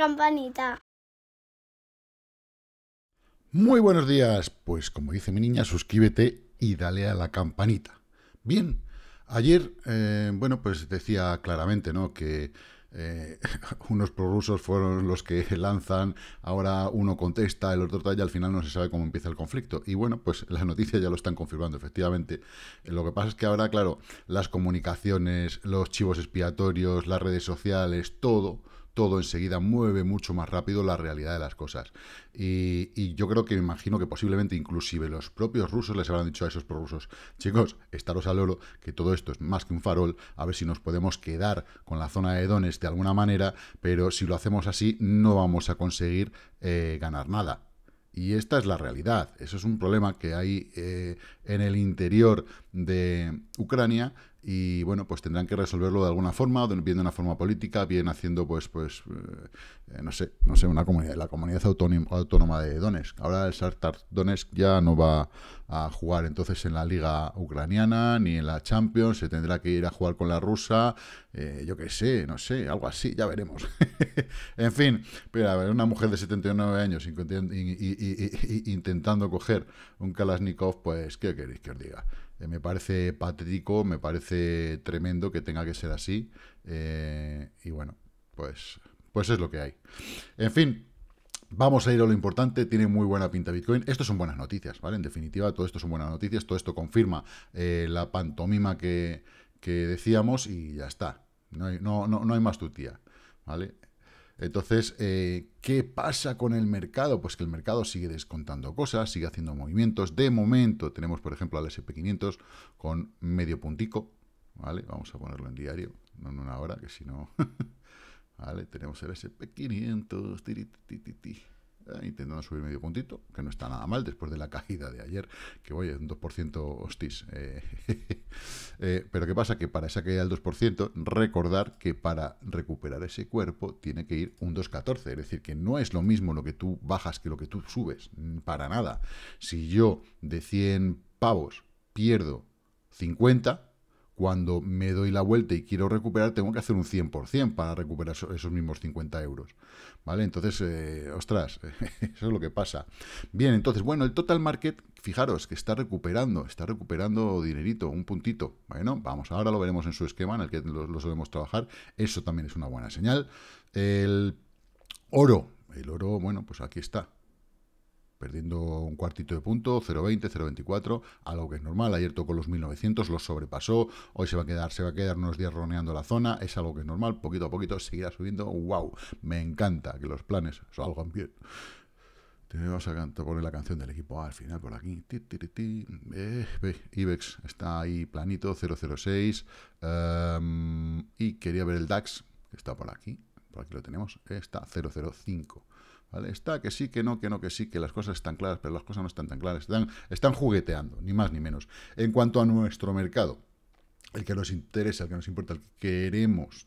campanita. Muy buenos días. Pues como dice mi niña, suscríbete y dale a la campanita. Bien, ayer, eh, bueno, pues decía claramente, ¿no? Que eh, unos prorrusos fueron los que lanzan, ahora uno contesta, el otro tal, y al final no se sabe cómo empieza el conflicto. Y bueno, pues las noticias ya lo están confirmando, efectivamente. lo que pasa es que ahora, claro, las comunicaciones, los chivos expiatorios, las redes sociales, todo todo enseguida mueve mucho más rápido la realidad de las cosas. Y, yo creo que me imagino que posiblemente inclusive los propios rusos les habrán dicho a esos prorrusos, chicos, estaros al oro, que todo esto es más que un farol, a ver si nos podemos quedar con la zona de dones de alguna manera, pero si lo hacemos así no vamos a conseguir eh, ganar nada. Y esta es la realidad. Eso es un problema que hay eh, en el interior de Ucrania y bueno, pues tendrán que resolverlo de alguna forma, bien de una forma política, bien haciendo pues, pues, eh, eh, no sé, no sé, una comunidad, la comunidad autónoma de Donetsk. Ahora el Sartar Donetsk ya no va a jugar entonces en la liga ucraniana, ni en la Champions, se tendrá que ir a jugar con la rusa, eh, yo qué sé, no sé, algo así, ya veremos. en fin, pero a ver, una mujer de 79 años intentando coger un Kalashnikov, pues, ¿qué queréis que os diga? Eh, me parece patético, me parece tremendo que tenga que ser así. Eh, y bueno, pues, pues es lo que hay. En fin, Vamos a ir a lo importante, tiene muy buena pinta Bitcoin. Esto son buenas noticias, ¿vale? En definitiva, todo esto son buenas noticias, todo esto confirma eh, la pantomima que, decíamos y ya está. No no, no hay más tutía, ¿vale? Entonces, eh, ¿qué pasa con el mercado? Pues que el mercado sigue descontando cosas, sigue haciendo movimientos. De momento tenemos, por ejemplo, al SP500 con medio puntico, ¿vale? Vamos a ponerlo en diario, no en una hora, que si no... ¿Vale? Tenemos el SP500, eh, intentando subir medio puntito, que no está nada mal después de la caída de ayer, que voy un 2% hostis. Eh, eh, pero ¿qué pasa? Que para esa caída del 2%, recordar que para recuperar ese cuerpo tiene que ir un 2,14, es decir, que no es lo mismo lo que tú bajas que lo que tú subes, mm, para nada. Si yo de 100 pavos pierdo 50, cuando me doy la vuelta y quiero recuperar, tengo que hacer un 100% para recuperar esos, mismos 50 euros. ¿Vale? Entonces, eh, ostras, eso es lo que pasa. Bien, entonces, bueno, el total market, fijaros que está recuperando, está recuperando dinerito, un puntito. Bueno, vamos, ahora lo veremos en su esquema en el que lo solemos trabajar. Eso también es una buena señal. El oro, el oro, bueno, pues aquí está perdiendo un cuartito de punto, 0,20, 0,24, algo que es normal. Ayer tocó los 1900, los sobrepasó, hoy se va a quedar, se va a quedar unos días roneando la zona, es algo que es normal, poquito a poquito seguirá subiendo. ¡Wow! Me encanta que los planes salgan bien. vamos a poner la canción del equipo al final por aquí. Eh, IBEX está ahí planito, 006. Em, y quería ver el DAX, que está por aquí. Por aquí lo tenemos. Está 005. Está que sí, que no, que no, que sí, que las cosas están claras, pero las cosas no están tan claras. Están, están jugueteando, ni más ni menos. En cuanto a nuestro mercado, el que nos interesa, el que nos importa, el que queremos,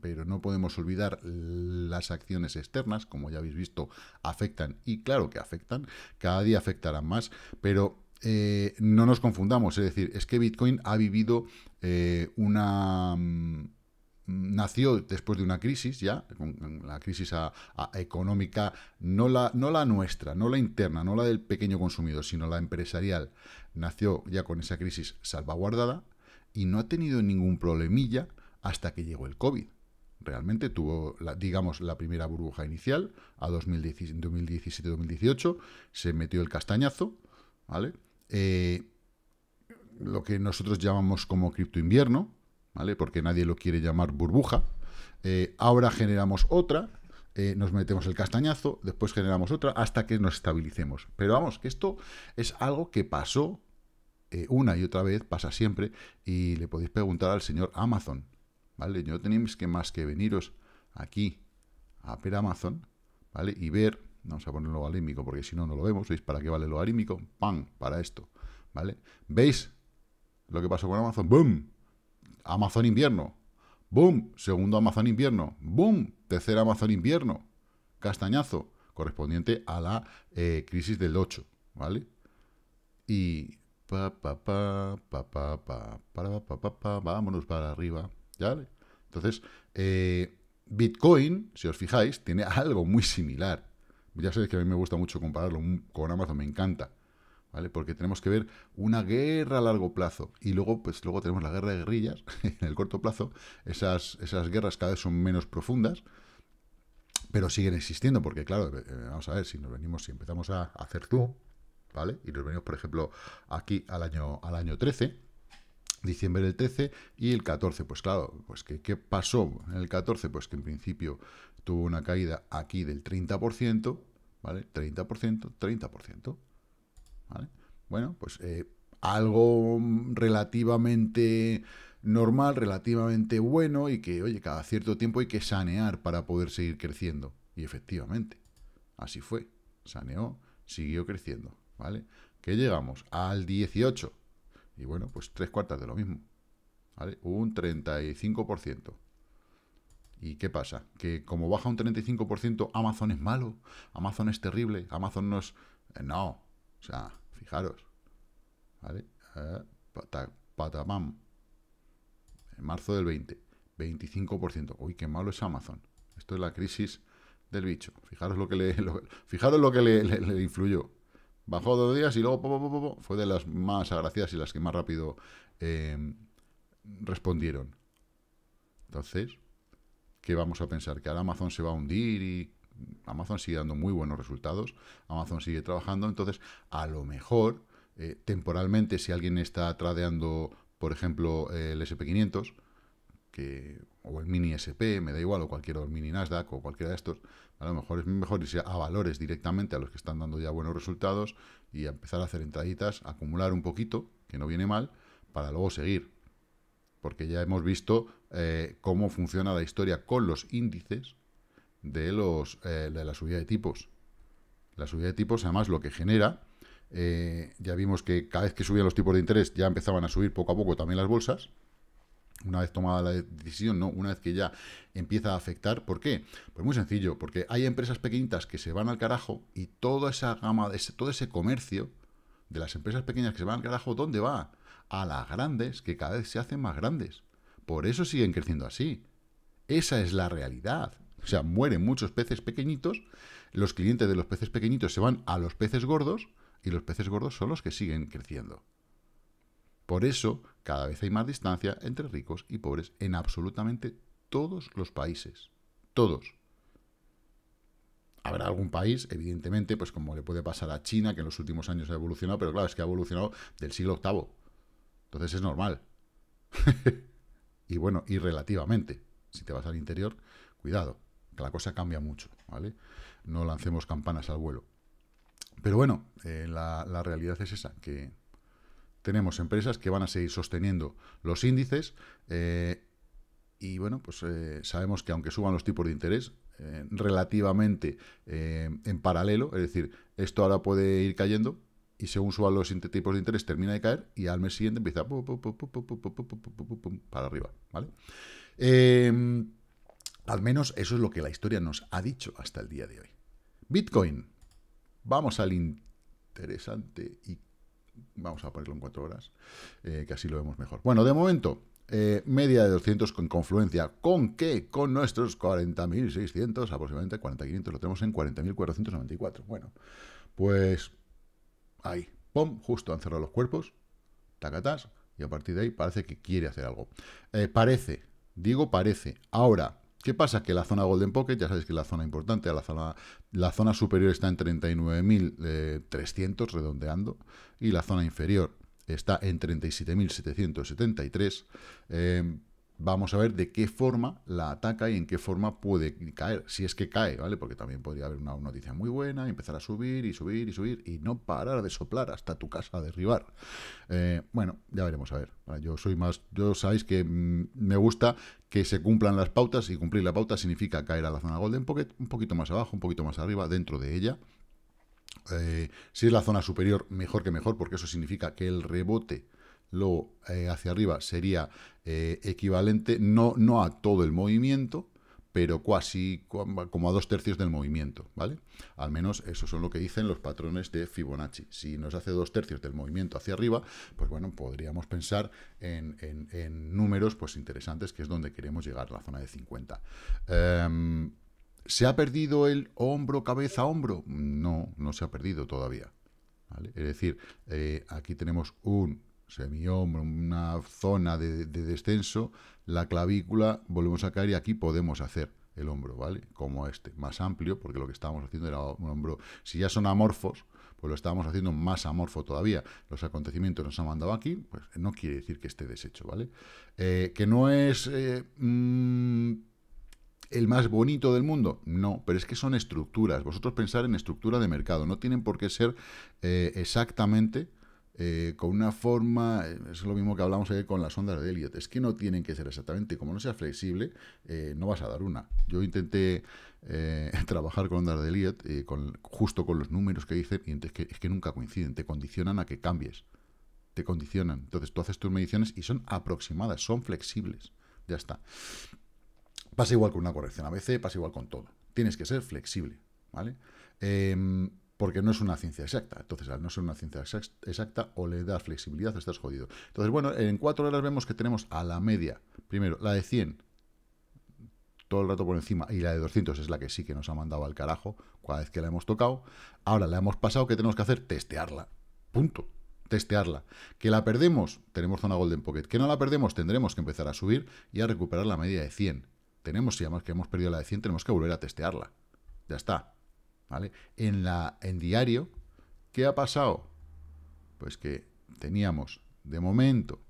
pero no podemos olvidar las acciones externas, como ya habéis visto, afectan, y claro que afectan, cada día afectarán más, pero eh, no nos confundamos, es decir, es que Bitcoin ha vivido eh, una mm, nació después de una crisis ya, la crisis económica, no la, no la nuestra, no la interna, no la del pequeño consumidor, sino la empresarial, nació ya con esa crisis salvaguardada y no ha tenido ningún problemilla hasta que llegó el COVID. Realmente tuvo, la, digamos, la primera burbuja inicial, a 2017-2018, se metió el castañazo, ¿vale? Eh, lo que nosotros llamamos como cripto invierno, ¿vale? Porque nadie lo quiere llamar burbuja. Eh, ahora generamos otra, eh, nos metemos el castañazo, después generamos otra, hasta que nos estabilicemos. Pero vamos, que esto es algo que pasó eh, una y otra vez, pasa siempre, y le podéis preguntar al señor Amazon, ¿vale? Yo tenéis que más que veniros aquí a ver Amazon, ¿vale? Y ver, vamos a ponerlo alímico, porque si no, no lo vemos, ¿veis para qué vale lo alímico? ¡Pam! Para esto, ¿vale? ¿Veis lo que pasó con Amazon? ¡Boom! Amazon invierno. Boom, segundo Amazon invierno. Boom, tercer Amazon invierno. Castañazo, correspondiente a la crisis del 8, ¿vale? Y pa pa pa pa pa pa pa vámonos para arriba, ¿vale? Entonces, Bitcoin, si os fijáis, tiene algo muy similar. Ya sabéis que a mí me gusta mucho compararlo con Amazon, me encanta. ¿vale? Porque tenemos que ver una guerra a largo plazo. Y luego, pues luego tenemos la guerra de guerrillas, en el corto plazo. Esas, esas guerras cada vez son menos profundas, pero siguen existiendo, porque claro, eh, vamos a ver, si nos venimos, si empezamos a hacer tú, ¿vale? Y nos venimos, por ejemplo, aquí al año, al año 13, diciembre del 13 y el 14. Pues claro, pues ¿qué pasó en el 14? Pues que en principio tuvo una caída aquí del 30%, ¿vale? 30%, 30%. ¿vale? Bueno, pues eh, algo relativamente normal, relativamente bueno y que, oye, cada cierto tiempo hay que sanear para poder seguir creciendo. Y efectivamente, así fue. Saneó, siguió creciendo, ¿vale? ¿Qué llegamos? Al 18. Y bueno, pues tres cuartas de lo mismo. ¿Vale? Un 35%. ¿Y qué pasa? Que como baja un 35%, Amazon es malo, Amazon es terrible, Amazon eh, no es... No, o sea, fijaros. ¿Vale? En marzo del 20. 25%. Uy, qué malo es Amazon. Esto es la crisis del bicho. Fijaros lo que le, fijaros lo que le, influyó. Bajó dos días y luego fue de las más agraciadas y las que más rápido em, respondieron. Entonces, ¿qué vamos a pensar? ¿Que ahora Amazon se va a hundir y Amazon sigue dando muy buenos resultados, Amazon sigue trabajando, entonces a lo mejor eh, temporalmente si alguien está tradeando, por ejemplo, el SP500, que, o el mini SP, me da igual, o cualquier o mini Nasdaq, o cualquiera de estos, a lo mejor es mejor irse a valores directamente a los que están dando ya buenos resultados y empezar a hacer entraditas, acumular un poquito, que no viene mal, para luego seguir. Porque ya hemos visto eh, cómo funciona la historia con los índices, de, los, eh, de la subida de tipos. La subida de tipos, además, lo que genera, eh, ya vimos que cada vez que subían los tipos de interés ya empezaban a subir poco a poco también las bolsas. Una vez tomada la decisión, no, una vez que ya empieza a afectar, ¿por qué? Pues muy sencillo, porque hay empresas pequeñitas que se van al carajo y toda esa gama, ese, todo ese comercio de las empresas pequeñas que se van al carajo, ¿dónde va? A las grandes, que cada vez se hacen más grandes. Por eso siguen creciendo así. Esa es la realidad. O sea, mueren muchos peces pequeñitos, los clientes de los peces pequeñitos se van a los peces gordos y los peces gordos son los que siguen creciendo. Por eso, cada vez hay más distancia entre ricos y pobres en absolutamente todos los países. Todos. Habrá algún país, evidentemente, pues como le puede pasar a China, que en los últimos años ha evolucionado, pero claro, es que ha evolucionado del siglo VIII. Entonces es normal. y bueno, y relativamente. Si te vas al interior, cuidado la cosa cambia mucho, ¿vale? No lancemos campanas al vuelo. Pero bueno, la, realidad es esa, que tenemos empresas que van a seguir sosteniendo los índices y bueno, pues sabemos que aunque suban los tipos de interés relativamente en paralelo, es decir, esto ahora puede ir cayendo y según suban los tipos de interés termina de caer y al mes siguiente empieza para arriba, ¿vale? Al menos eso es lo que la historia nos ha dicho hasta el día de hoy. Bitcoin. Vamos al interesante y vamos a ponerlo en cuatro horas, eh, que así lo vemos mejor. Bueno, de momento, eh, media de 200 con confluencia. ¿Con qué? Con nuestros 40.600, aproximadamente 40.500, lo tenemos en 40.494. Bueno, pues ahí, pum, justo han cerrado los cuerpos, tacatás, y a partir de ahí parece que quiere hacer algo. Eh, parece, digo parece. Ahora, ¿Qué pasa? Que la zona Golden Pocket, ya sabéis que la zona importante, la zona, la zona superior está en 39.300, eh, redondeando, y la zona inferior está en 37.773 vamos a ver de qué forma la ataca y en qué forma puede caer, si es que cae, ¿vale? Porque también podría haber una noticia muy buena, y empezar a subir y subir y subir y no parar de soplar hasta tu casa derribar. Eh, bueno, ya veremos, a ver. Yo soy más, yo sabéis que mm, me gusta que se cumplan las pautas y cumplir la pauta significa caer a la zona golden Pocket un poquito más abajo, un poquito más arriba, dentro de ella. Eh, si es la zona superior, mejor que mejor, porque eso significa que el rebote luego eh, hacia arriba sería eh, equivalente no, no a todo el movimiento, pero casi como a dos tercios del movimiento, ¿vale? Al menos eso son lo que dicen los patrones de Fibonacci. Si nos hace dos tercios del movimiento hacia arriba, pues bueno, podríamos pensar en, números pues interesantes, que es donde queremos llegar, la zona de 50. Em, ¿Se ha perdido el hombro, cabeza, hombro? No, no se ha perdido todavía. Es decir, eh, aquí tenemos un mi hombro una zona de, descenso, la clavícula, volvemos a caer y aquí podemos hacer el hombro, ¿vale? Como este, más amplio, porque lo que estábamos haciendo era un hombro, si ya son amorfos, pues lo estábamos haciendo más amorfo todavía. Los acontecimientos nos han mandado aquí, pues no quiere decir que esté deshecho, ¿vale? Eh, que no es eh, mm, el más bonito del mundo, no, pero es que son estructuras. Vosotros pensar en estructura de mercado, no tienen por qué ser eh, exactamente eh, con una forma, eh, es lo mismo que hablamos ayer con las ondas de Elliot, es que no tienen que ser exactamente, como no sea flexible, eh, no vas a dar una. Yo intenté trabajar con ondas de Elliot con, justo con los números que dicen y es que, es que nunca coinciden, te condicionan a que cambies, te condicionan. Entonces tú haces tus mediciones y son aproximadas, son flexibles, ya está. Pasa igual con una corrección a veces pasa igual con todo. Tienes que ser flexible, ¿vale? Em, porque no es una ciencia exacta. Entonces, al no ser una ciencia exacta, o le das flexibilidad estás jodido. Entonces, bueno, en cuatro horas vemos que tenemos a la media, primero, la de 100, todo el rato por encima, y la de 200 es la que sí que nos ha mandado al carajo, cada vez que la hemos tocado. Ahora la hemos pasado, ¿qué tenemos que hacer? Testearla. Punto. Testearla. Que la perdemos, tenemos zona Golden Pocket. Que no la perdemos, tendremos que empezar a subir y a recuperar la media de 100. Tenemos, si además que hemos perdido la de 100, tenemos que volver a testearla. Ya está. ¿vale? En, la, en diario, ¿qué ha pasado? Pues que teníamos, de momento,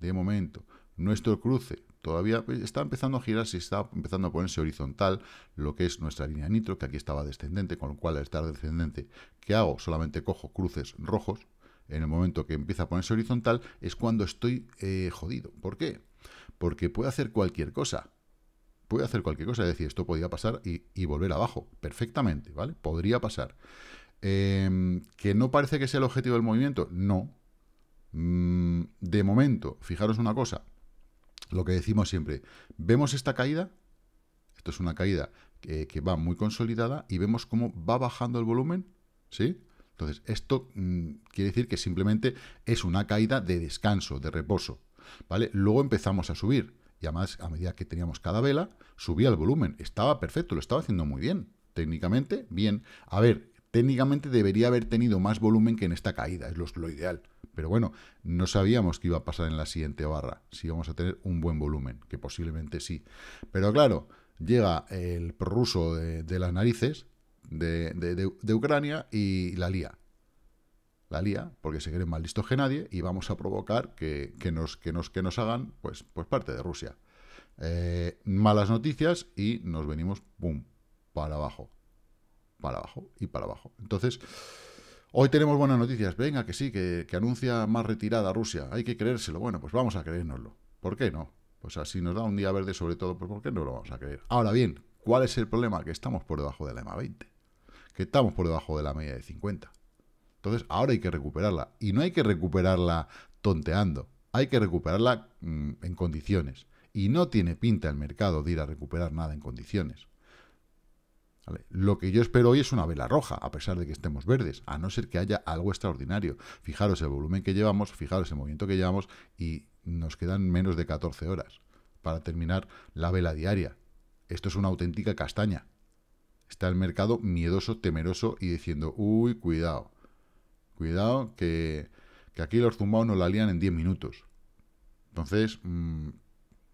de momento, nuestro cruce todavía pues, está empezando a girarse, está empezando a ponerse horizontal lo que es nuestra línea nitro, que aquí estaba descendente, con lo cual al estar descendente, ¿qué hago? Solamente cojo cruces rojos. En el momento que empieza a ponerse horizontal es cuando estoy eh, jodido. ¿Por qué? Porque puede hacer cualquier cosa puede hacer cualquier cosa. Es decir, esto podría pasar y, volver abajo, perfectamente, ¿vale? Podría pasar. Em, ¿Que no parece que sea el objetivo del movimiento? No. Mm, de momento, fijaros una cosa, lo que decimos siempre, vemos esta caída, esto es una caída que, va muy consolidada y vemos cómo va bajando el volumen, ¿sí? Entonces, esto mm, quiere decir que simplemente es una caída de descanso, de reposo, ¿vale? Luego empezamos a subir. Y además, a medida que teníamos cada vela, subía el volumen. Estaba perfecto, lo estaba haciendo muy bien. Técnicamente, bien. A ver, técnicamente debería haber tenido más volumen que en esta caída, es lo, ideal. Pero bueno, no sabíamos qué iba a pasar en la siguiente barra, si íbamos a tener un buen volumen, que posiblemente sí. Pero claro, llega el prorruso de, las narices de, de Ucrania y la lía porque se creen más listos que nadie y vamos a provocar que, nos, que, nos, que nos hagan pues, pues parte de Rusia. Eh, malas noticias y nos venimos, ¡pum!, para abajo, para abajo y para abajo. Entonces, hoy tenemos buenas noticias. Venga, que sí, que, que anuncia más retirada Rusia. Hay que creérselo. Bueno, pues vamos a creérnoslo. ¿Por qué no? Pues así nos da un día verde sobre todo, pues ¿por qué no lo vamos a creer? Ahora bien, ¿cuál es el problema? Que estamos por debajo de la EMA 20, que estamos por debajo de la media de 50. Entonces ahora hay que recuperarla. Y no hay que recuperarla tonteando, hay que recuperarla mm, en condiciones. Y no tiene pinta el mercado de ir a recuperar nada en condiciones. Lo que yo espero hoy es una vela roja, a pesar de que estemos verdes, a no ser que haya algo extraordinario. Fijaros el volumen que llevamos, fijaros el movimiento que llevamos y nos quedan menos de 14 horas para terminar la vela diaria. Esto es una auténtica castaña. Está el mercado miedoso, temeroso y diciendo, uy, cuidado, Cuidado que, aquí los zumbados nos la lían en 10 minutos. Entonces, mm,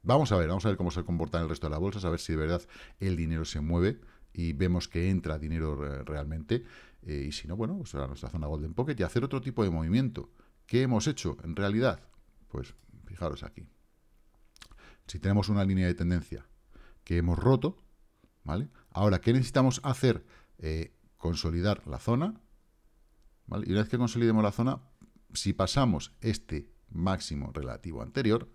vamos a ver, vamos a ver cómo se comporta el resto de la bolsa, a ver si de verdad el dinero se mueve y vemos que entra dinero realmente. Eh, y si no, bueno, pues ahora nuestra zona Golden Pocket y hacer otro tipo de movimiento. ¿Qué hemos hecho en realidad? Pues fijaros aquí. Si tenemos una línea de tendencia que hemos roto, ¿vale? Ahora, ¿qué necesitamos hacer? Eh, consolidar la zona, y una vez que consolidemos la zona, si pasamos este máximo relativo anterior,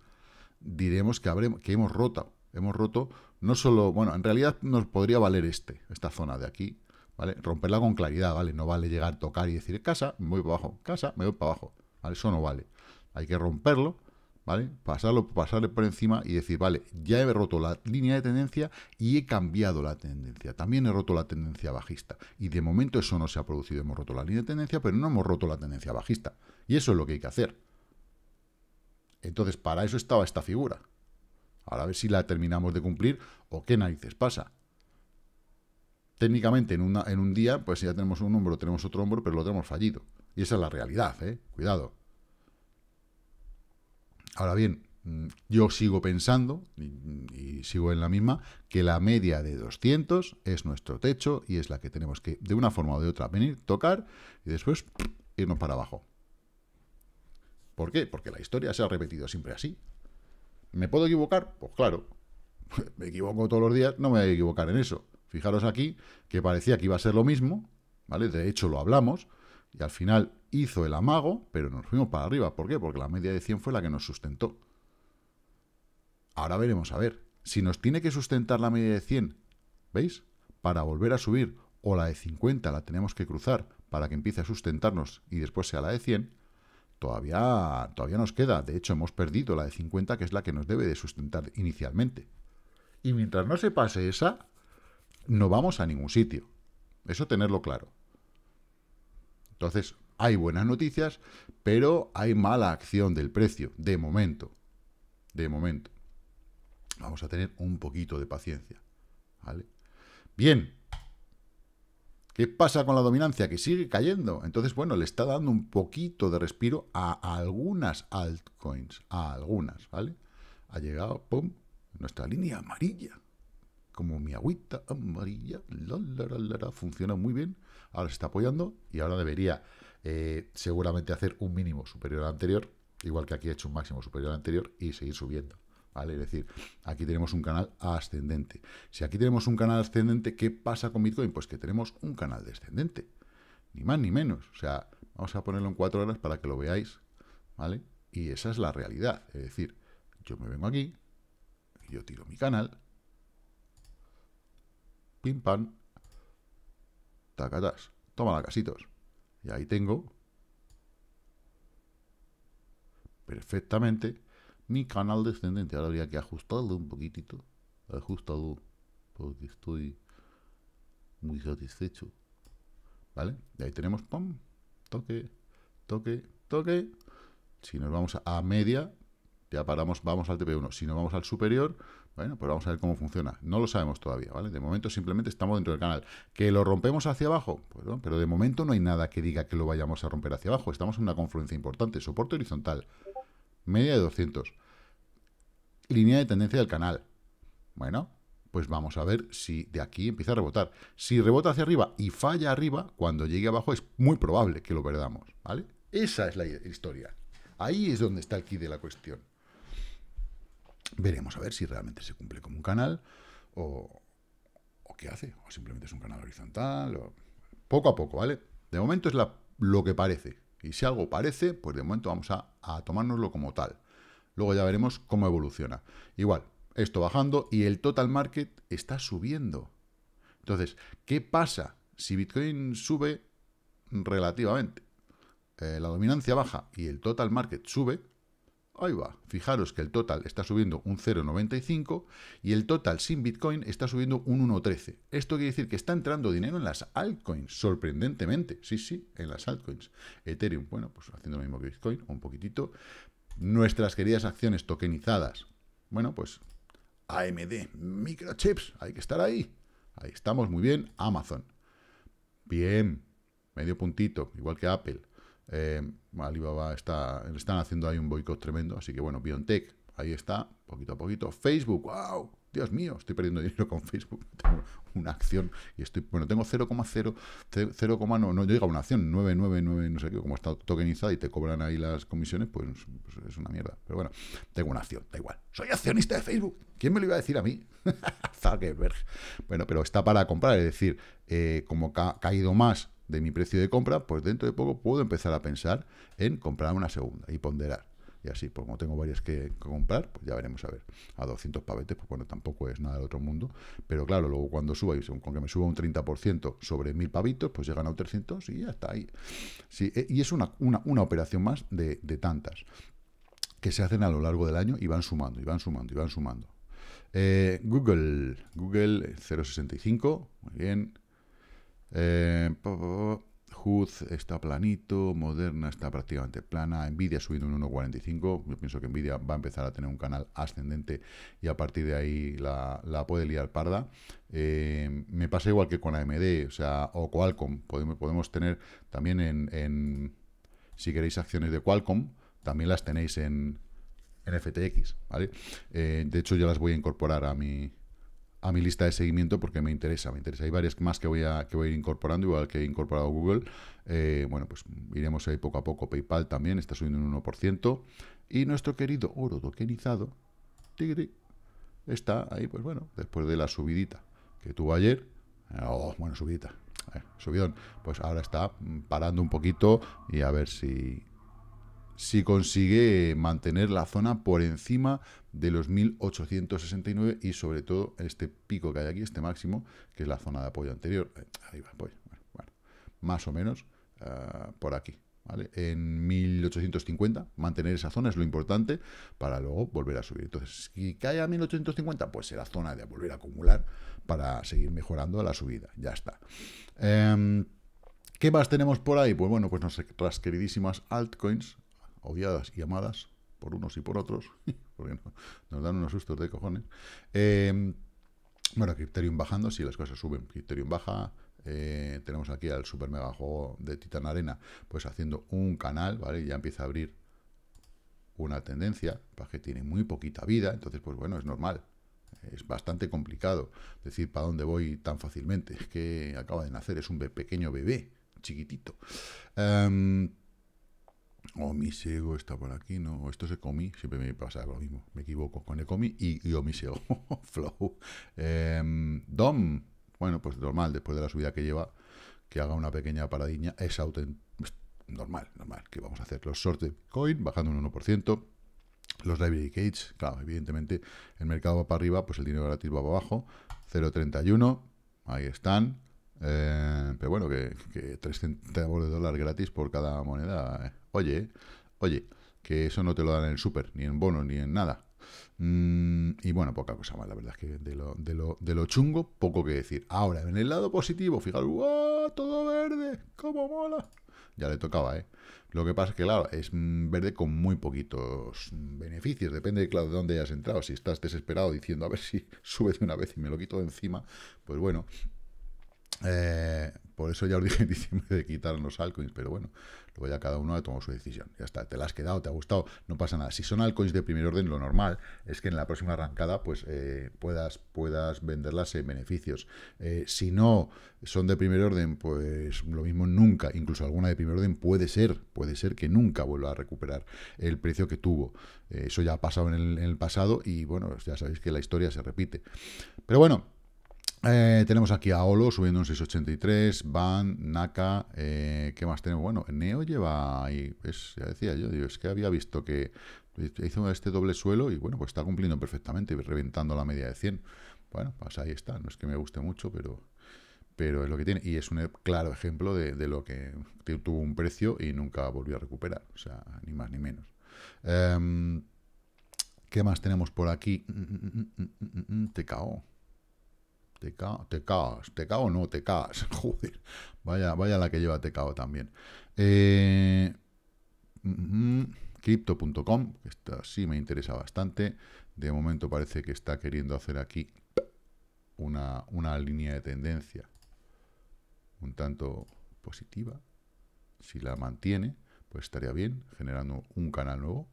diremos que, que hemos roto. Hemos roto no solo... Bueno, en realidad nos podría valer este, esta zona de aquí, ¿vale? Romperla con claridad, ¿vale? No vale llegar, tocar y decir, casa, me voy para abajo, casa, me voy para abajo, Eso no vale. Hay que romperlo ¿vale? Pasarlo, pasarle por encima y decir, vale, ya he roto la línea de tendencia y he cambiado la tendencia. También he roto la tendencia bajista. Y de momento eso no se ha producido. Hemos roto la línea de tendencia, pero no hemos roto la tendencia bajista. Y eso es lo que hay que hacer. Entonces, para eso estaba esta figura. Ahora a ver si la terminamos de cumplir o qué narices pasa. Técnicamente, en, una, en un día, pues ya tenemos un hombro, tenemos otro hombro, pero lo tenemos fallido. Y esa es la realidad, ¿eh? Cuidado. Ahora bien, mm, yo sigo pensando, y, sigo en la misma, que la media de 200 es nuestro techo y es la que tenemos que, de una forma o de otra, venir, tocar y después irnos para abajo. ¿Por qué? Porque la historia se ha repetido siempre así. ¿Me puedo equivocar? Pues claro. Me equivoco todos los días, no me voy a equivocar en eso. Fijaros aquí que parecía que iba a ser lo mismo, ¿vale? De hecho lo hablamos y al final hizo el amago, pero nos fuimos para arriba. ¿Por qué? Porque la media de 100 fue la que nos sustentó. Ahora veremos a ver. Si nos tiene que sustentar la media de 100, ¿veis? Para volver a subir, o la de 50 la tenemos que cruzar para que empiece a sustentarnos y después sea la de 100, todavía, todavía nos queda. De hecho, hemos perdido la de 50, que es la que nos debe de sustentar inicialmente. Y mientras no se pase esa, no vamos a ningún sitio. Eso tenerlo claro. Entonces, hay buenas noticias, pero hay mala acción del precio, de momento. De momento. Vamos a tener un poquito de paciencia. ¿Vale? Bien. ¿Qué pasa con la dominancia? Que sigue cayendo. Entonces, bueno, le está dando un poquito de respiro a algunas altcoins. A algunas, ¿vale? Ha llegado, pum, nuestra línea amarilla. Como mi agüita amarilla. La, la, la, funciona muy bien. Ahora se está apoyando y ahora debería eh, seguramente hacer un mínimo superior al anterior, igual que aquí he hecho un máximo superior al anterior, y seguir subiendo. ¿Vale? Es decir, aquí tenemos un canal ascendente. Si aquí tenemos un canal ascendente, ¿qué pasa con Bitcoin? Pues que tenemos un canal descendente. Ni más ni menos. O sea, vamos a ponerlo en cuatro horas para que lo veáis, ¿vale? Y esa es la realidad. Es decir, yo me vengo aquí, yo tiro mi canal, pim pam, tacatas, toma la casitos. Y ahí tengo perfectamente mi canal descendente. Ahora habría que ajustarlo un poquitito. Ajustado porque estoy muy satisfecho. ¿Vale? Y ahí tenemos, pam, toque, toque, toque. Si nos vamos a media, ya paramos, vamos al TP1. Si nos vamos al superior, bueno, pues vamos a ver cómo funciona. No lo sabemos todavía, ¿vale? De momento simplemente estamos dentro del canal. ¿Que lo rompemos hacia abajo? pero de momento no hay nada que diga que lo vayamos a romper hacia abajo. Estamos en una confluencia importante. Soporte horizontal, media de 200, línea de tendencia del canal. Bueno, pues vamos a ver si de aquí empieza a rebotar. Si rebota hacia arriba y falla arriba, cuando llegue abajo es muy probable que lo perdamos, ¿vale? Esa es la historia. Ahí es donde está el kit de la cuestión. Veremos a ver si realmente se cumple como un canal o, qué hace, o simplemente es un canal horizontal, poco a poco, ¿vale? De momento es lo que parece, y si algo parece, pues de momento vamos a, tomárnoslo como tal. Luego ya veremos cómo evoluciona. Igual, esto bajando y el total market está subiendo. Entonces, ¿qué pasa si Bitcoin sube relativamente? Eh, la dominancia baja y el total market sube, Ahí va. Fijaros que el total está subiendo un 0,95 y el total sin Bitcoin está subiendo un 1,13. Esto quiere decir que está entrando dinero en las altcoins, sorprendentemente. Sí, sí, en las altcoins. Ethereum, bueno, pues haciendo lo mismo que Bitcoin, un poquitito. Nuestras queridas acciones tokenizadas. Bueno, pues AMD, microchips, hay que estar ahí. Ahí estamos, muy bien. Amazon. Bien, medio puntito, igual que Apple. Eh, Alibaba está, están haciendo ahí un boicot tremendo, así que bueno, BioNTech, ahí está, poquito a poquito. Facebook, wow, Dios mío, estoy perdiendo dinero con Facebook, tengo una acción y estoy, bueno, tengo 0,0, 0, no, no llega una acción, 999, no sé qué, como está tokenizada y te cobran ahí las comisiones, pues, pues, es una mierda. Pero bueno, tengo una acción, da igual. Soy accionista de Facebook. ¿Quién me lo iba a decir a mí? Zuckerberg. Bueno, pero está para comprar, es decir, eh, como ha caído más de mi precio de compra, pues dentro de poco puedo empezar a pensar en comprar una segunda y ponderar. Y así, pues como tengo varias que comprar, pues ya veremos a ver. A 200 pavetes, pues bueno, tampoco es nada del otro mundo. Pero claro, luego cuando suba, y con que me suba un 30% sobre 1000 pavitos, pues llegan a 300 y ya está ahí. Sí, eh, y es una, una, una operación más de, tantas que se hacen a lo largo del año y van sumando, y van sumando, y van sumando. Eh, Google, Google 0.65, eh, muy bien. Eh, está planito, Moderna está prácticamente plana, Nvidia ha subido un 1,45, yo pienso que Nvidia va a empezar a tener un canal ascendente y a partir de ahí la, puede liar parda. Eh, me pasa igual que con AMD, o sea, o Qualcomm, podemos, tener también en, si queréis acciones de Qualcomm, también las tenéis en, en FTX, ¿vale? Eh, de hecho, ya las voy a incorporar a mi, a mi lista de seguimiento porque me interesa, me interesa. Hay varias más que voy a, que voy ir incorporando, igual que he incorporado Google. Eh, bueno, pues iremos ahí poco a poco. PayPal también está subiendo un 1%. Y nuestro querido oro tokenizado, tigri, está ahí, pues bueno, después de la subidita que tuvo ayer. Oh, bueno, subidita, eh, subidón. Pues ahora está mm, parando un poquito y a ver si si consigue mantener la zona por encima de los 1869 y sobre todo este pico que hay aquí, este máximo, que es la zona de apoyo anterior. Eh, ahí va, más o menos ah, por aquí. ¿Vale? En 1850, mantener esa zona es lo importante para luego volver a subir. Entonces, si cae a 1850, pues será zona de volver a acumular para seguir mejorando la subida. Ya está. Em, ¿Qué más tenemos por ahí? Pues bueno, pues nuestras queridísimas altcoins, odiadas y amadas por unos y por otros, porque nos dan unos sustos de cojones. Em, bueno, Crypterium bajando, si las cosas suben, Crypterium baja, eh, tenemos aquí al super mega juego de Titan Arena, pues haciendo un canal, ¿vale? Ya empieza a abrir una tendencia, para pues que tiene muy poquita vida, entonces, pues bueno, es normal. Es bastante complicado decir para dónde voy tan fácilmente. Es que acaba de nacer, es un pequeño bebé, chiquitito. Em, o omisego está por aquí, ¿no? esto se comí, siempre me pasa lo mismo, me equivoco con ecomi y, y omisego, flow. Em, Dom, bueno, pues normal, después de la subida que lleva, que haga una pequeña paradiña, es normal, normal, que vamos a hacer los shorts de Bitcoin bajando un 1%, los library gates, claro, evidentemente el mercado va para arriba, pues el dinero gratis va para abajo, 0.31, ahí están, eh, pero bueno, que, que 3 centavos de dólar gratis por cada moneda, eh Oye, oye, que eso no te lo dan en el súper, ni en bono, ni en nada. Mm, y bueno, poca cosa más, la verdad es que de lo, chungo, poco que decir. Ahora, en el lado positivo, fijaros, todo verde, cómo mola. Ya le tocaba, ¿eh? Lo que pasa es que, claro, es mm, verde con muy poquitos beneficios. Depende, claro, de dónde hayas entrado. Si estás desesperado diciendo, a ver si sube de una vez y me lo quito de encima, pues bueno, eh, por eso ya os dije en diciembre de quitar los altcoins, pero bueno, luego ya cada uno ha tomado su decisión. Ya está, te la has quedado, te ha gustado, no pasa nada. Si son altcoins de primer orden, lo normal es que en la próxima arrancada pues eh, puedas, puedas venderlas en beneficios. Eh, si no son de primer orden, pues lo mismo nunca, incluso alguna de primer orden puede ser, puede ser que nunca vuelva a recuperar el precio que tuvo. Eh, eso ya ha pasado en el, en el pasado y bueno, ya sabéis que la historia se repite. Pero bueno, eh, tenemos aquí a Olo subiendo un 683, Van, Naka, eh, ¿qué más tenemos? Bueno, Neo lleva ahí, ya decía yo, es que había visto que hizo este doble suelo y bueno, pues está cumpliendo perfectamente, reventando la media de 100. Bueno, pues ahí está, no es que me guste mucho, pero, pero es lo que tiene. Y es un claro ejemplo de, lo que tuvo un precio y nunca volvió a recuperar, o sea, ni más ni menos. Em, ¿Qué más tenemos por aquí? Mm, mm, mm, te te caos te o no, caes joder, vaya, vaya la que lleva cao también. Eh, Crypto.com, esta sí me interesa bastante, de momento parece que está queriendo hacer aquí una, una línea de tendencia un tanto positiva, si la mantiene, pues estaría bien, generando un canal nuevo,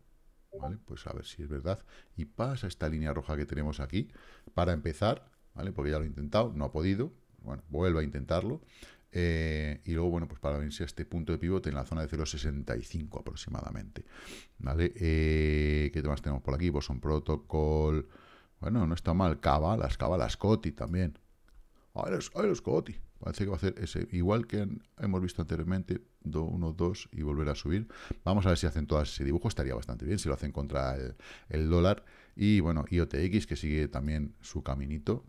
¿vale? Pues a ver si es verdad, y pasa esta línea roja que tenemos aquí, para empezar, porque ya lo he intentado, no ha podido, bueno, vuelvo a intentarlo. Eh, y luego, bueno, pues para venirse a este punto de pivote en la zona de 0.65 aproximadamente, ¿vale? Eh, ¿Qué temas tenemos por aquí? son Protocol, bueno, no está mal, Cava, las Cava, las Coti también. ¡Ay, los, ay, los Coti! Parece que va a hacer ese, igual que hemos visto anteriormente, 1, 2 y volver a subir. Vamos a ver si hacen todas ese dibujo, estaría bastante bien si lo hacen contra el, dólar. Y bueno, IOTX que sigue también su caminito,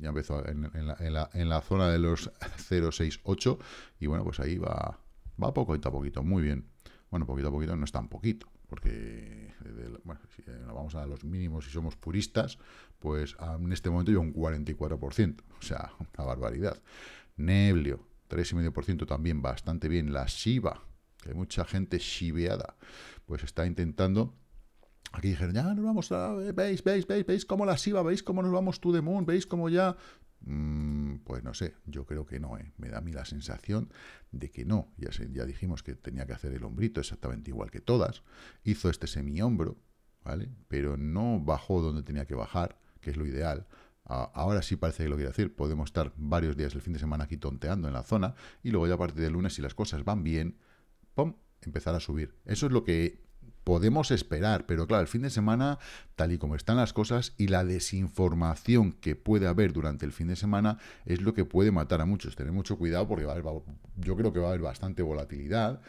ya empezó en, la, en la, zona de los 068. Y bueno, pues ahí va, va poquito a poquito, muy bien. Bueno, poquito a poquito no es tan poquito, porque bueno, eh, vamos a los mínimos y somos puristas, pues ah, en este momento yo un 44%, o sea, una barbaridad. Neblio, 3,5% también bastante bien. La Shiva que hay mucha gente shiveada, pues está intentando... Aquí dijeron, ya nos vamos a... ¿Veis, veis, veis, veis cómo la Shiva ¿Veis cómo nos vamos tú de moon? ¿Veis cómo ya...? Mm, pues no sé, yo creo que no, ¿eh? me da a mí la sensación de que no. Ya, ya dijimos que tenía que hacer el hombrito exactamente igual que todas. Hizo este semi-hombro, ¿vale? Pero no bajó donde tenía que bajar, que es lo ideal ahora sí parece que lo quiere decir, podemos estar varios días el fin de semana aquí tonteando en la zona y luego ya a partir del lunes, si las cosas van bien, ¡pum!, empezar a subir. Eso es lo que podemos esperar, pero claro, el fin de semana, tal y como están las cosas y la desinformación que puede haber durante el fin de semana, es lo que puede matar a muchos. Tener mucho cuidado porque va a haber, yo creo que va a haber bastante volatilidad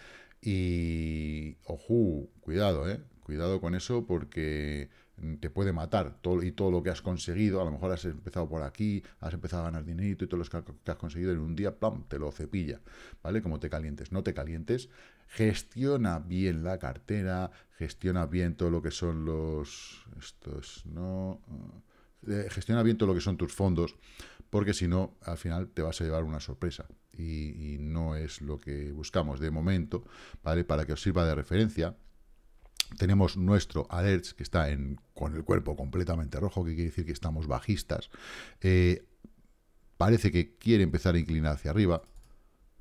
y, ojo, cuidado, ¿eh? Cuidado con eso porque te puede matar todo, y todo lo que has conseguido, a lo mejor has empezado por aquí, has empezado a ganar dinerito y todo lo que has conseguido en un día, ¡pam!, te lo cepilla, ¿vale? Como te calientes, no te calientes, gestiona bien la cartera, gestiona bien todo lo que son los... estos, no... Eh, gestiona bien todo lo que son tus fondos, porque si no, al final te vas a llevar una sorpresa y no es lo que buscamos de momento, ¿vale? Para que os sirva de referencia, tenemos nuestro alert que está en, con el cuerpo completamente rojo, que quiere decir que estamos bajistas. Eh, parece que quiere empezar a inclinar hacia arriba.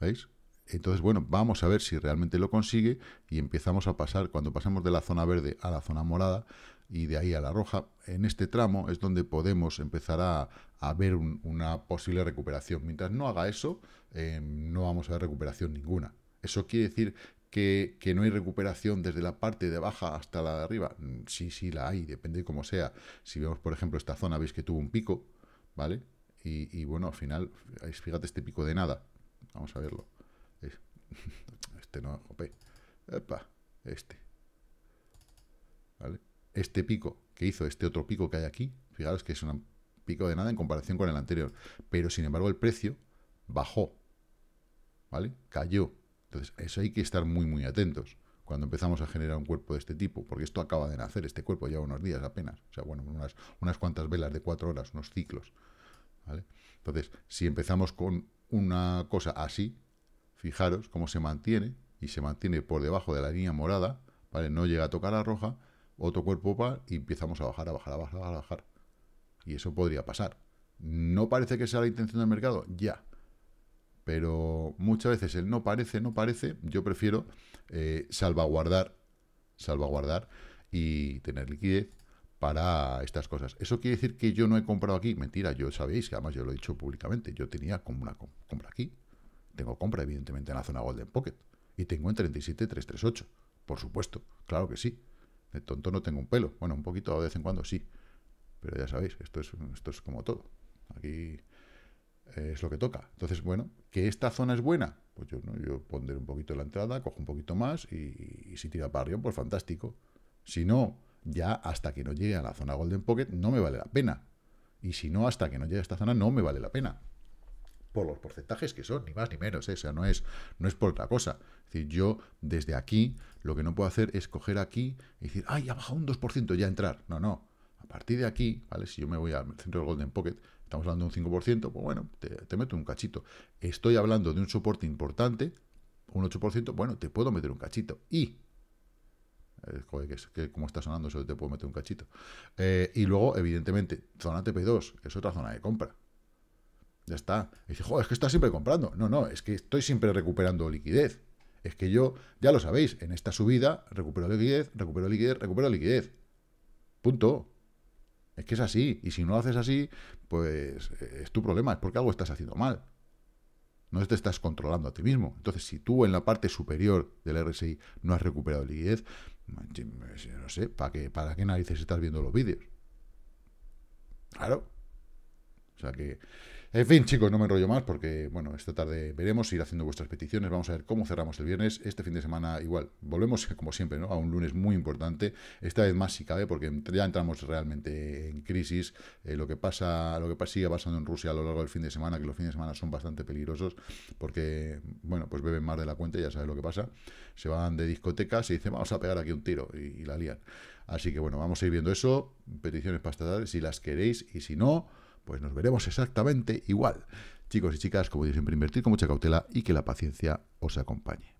¿Veis? Entonces, bueno, vamos a ver si realmente lo consigue y empezamos a pasar, cuando pasamos de la zona verde a la zona morada y de ahí a la roja, en este tramo es donde podemos empezar a, ver una posible recuperación. Mientras no haga eso, eh, no vamos a ver recuperación ninguna. Eso quiere decir que, no hay recuperación desde la parte de baja hasta la de arriba. Mm, sí, sí, la hay, depende de cómo sea. Si vemos, por ejemplo, esta zona, veis que tuvo un pico, ¿vale? Y, bueno, al final, fíjate este pico de nada. Vamos a verlo. Este no, es este. ¿Vale? Este pico que hizo este otro pico que hay aquí, fijaros que es un pico de nada en comparación con el anterior. Pero, sin embargo, el precio bajó, ¿vale? Cayó entonces, eso hay que estar muy, muy atentos cuando empezamos a generar un cuerpo de este tipo, porque esto acaba de nacer, este cuerpo ya unos días apenas, o sea, bueno, unas, unas cuantas velas de cuatro horas, unos ciclos, Entonces, si empezamos con una cosa así, fijaros cómo se mantiene, y se mantiene por debajo de la línea morada, ¿vale? No llega a tocar la roja, otro cuerpo va y empezamos a bajar, a bajar, a bajar, a bajar. Y eso podría pasar. ¿No parece que sea la intención del mercado? Ya. Pero muchas veces el no parece, no parece, yo prefiero eh, salvaguardar, salvaguardar y tener liquidez para estas cosas. ¿Eso quiere decir que yo no he comprado aquí? Mentira, yo sabéis que además yo lo he dicho públicamente, yo tenía como una compra aquí. Tengo compra, evidentemente, en la zona Golden Pocket. Y tengo en 37,338. Por supuesto, claro que sí. De tonto no tengo un pelo. Bueno, un poquito de vez en cuando sí. Pero ya sabéis, esto es, esto es como todo. Aquí es lo que toca. Entonces, bueno, ¿que esta zona es buena? Pues yo, ¿no? yo pondré un poquito la entrada, cojo un poquito más y, si tira para arriba, pues fantástico. Si no, ya hasta que no llegue a la zona Golden Pocket no me vale la pena. Y si no, hasta que no llegue a esta zona no me vale la pena. Por los porcentajes que son, ni más ni menos. ¿eh? O sea, no es, no es por otra cosa. Es decir, yo desde aquí lo que no puedo hacer es coger aquí y decir, ¡ay, ha bajado un 2%! Ya entrar. No, no. A partir de aquí, ¿vale? Si yo me voy al centro de Golden Pocket, estamos hablando de un 5%, pues bueno, te, meto un cachito. Estoy hablando de un soporte importante, un 8%, bueno, te puedo meter un cachito. Y eh, Joder, que, como está sonando eso, te puedo meter un cachito. Eh, y luego, evidentemente, zona TP2, es otra zona de compra. Ya está. Y dice, joder, es que estás siempre comprando. No, no, es que estoy siempre recuperando liquidez. Es que yo, ya lo sabéis, en esta subida recupero liquidez, recupero liquidez, recupero liquidez. Punto. Es que es así. Y si no lo haces así, pues eh, es tu problema, es porque algo estás haciendo mal. No te estás controlando a ti mismo. Entonces, si tú en la parte superior del RSI no has recuperado liquidez, e pues, no sé, ¿para qué, para qué narices estás viendo los vídeos? Claro. O sea que en fin, chicos, no me enrollo más porque, bueno, esta tarde veremos, ir haciendo vuestras peticiones, vamos a ver cómo cerramos el viernes. Este fin de semana, igual, volvemos, como siempre, ¿no? A un lunes muy importante, esta vez más si cabe, porque ya entramos realmente en crisis. Eh, lo que pasa, lo que sigue pasando en Rusia a lo largo del fin de semana, que los fines de semana son bastante peligrosos, porque, bueno, pues beben más de la cuenta, ya sabes lo que pasa. Se van de discotecas y dicen, vamos a pegar aquí un tiro, y, la lían. Así que, bueno, vamos a ir viendo eso, peticiones para esta tarde, si las queréis, y si no pues nos veremos exactamente igual. Chicos y chicas, como digo siempre, invertir con mucha cautela y que la paciencia os acompañe.